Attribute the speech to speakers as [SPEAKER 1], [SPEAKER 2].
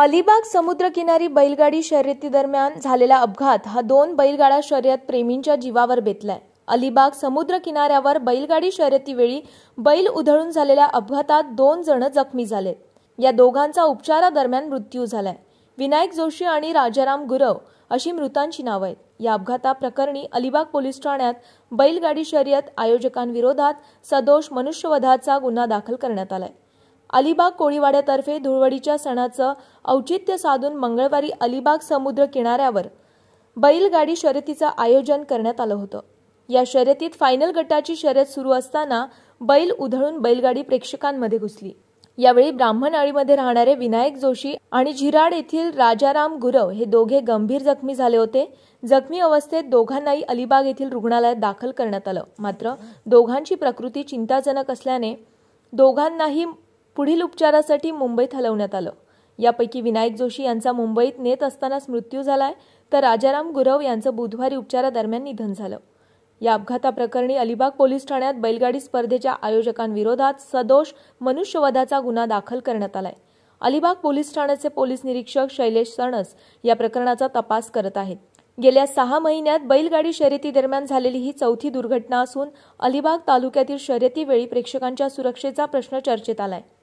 [SPEAKER 1] अलिबाग समुद्रकिनारी बैलगाडी शर्यतीदरम्यान झालेला अपघात हा दोन बैलगाडा शर्यत प्रेमींच्या जीवावर बेतलाय अलिबाग समुद्र किनाऱ्यावर बैलगाडी शर्यतीवेळी बैल उधळून झालेल्या अपघातात दोन जण जखमी झाले या दोघांचा उपचारादरम्यान मृत्यू झालाय विनायक जोशी आणि राजाराम गुरव अशी मृतांची नावं आहेत या अपघाताप्रकरणी अलिबाग पोलीस ठाण्यात बैलगाडी शर्यत आयोजकांविरोधात सदोष मनुष्यवधाचा गुन्हा दाखल करण्यात आलाय अलिबाग कोळीवाड्यातर्फे धुळवडीच्या सणाचं औचित्य साधून मंगळवारी अलिबाग समुद्र किनाऱ्यावर बैलगाडी शर्यतीचं आयोजन करण्यात आलं होतं या शर्यतीत फायनल गटाची शर्यत सुरू असताना बैल उधळून बैलगाडी प्रेक्षकांमध्ये घुसली यावेळी ब्राह्मण अळीमध्ये राहणारे विनायक जोशी आणि झिराड येथील राजाराम गुरव हे दोघे गंभीर जखमी झाले होते जखमी अवस्थेत दोघांनाही अलिबाग येथील रुग्णालयात दाखल करण्यात आलं मात्र दोघांची प्रकृती चिंताजनक असल्याने दोघांनाही पुढील उपचारासाठी मुंबईत हलवण्यात आलं यापैकी विनायक जोशी यांचा मुंबईत नेत असतानाच मृत्यू झालाय तर राजाराम गुरव यांचं बुधवारी उपचारादरम्यान निधन झालं या अपघाताप्रकरणी अलिबाग पोलीस ठाण्यात बैलगाडी स्पर्धेच्या आयोजकांविरोधात सदोष मनुष्यवधाचा गुन्हा दाखल करण्यात आलाय अलिबाग पोलीस ठाण्याचे पोलीस निरीक्षक शैलेश सणस या प्रकरणाचा तपास करत आहेत गेल्या सहा महिन्यात बैलगाडी शर्यती दरम्यान झालेली ही चौथी दुर्घटना असून अलिबाग तालुक्यातील शर्यतीवेळी प्रेक्षकांच्या सुरक्षेचा प्रश्न चर्चेत आलाय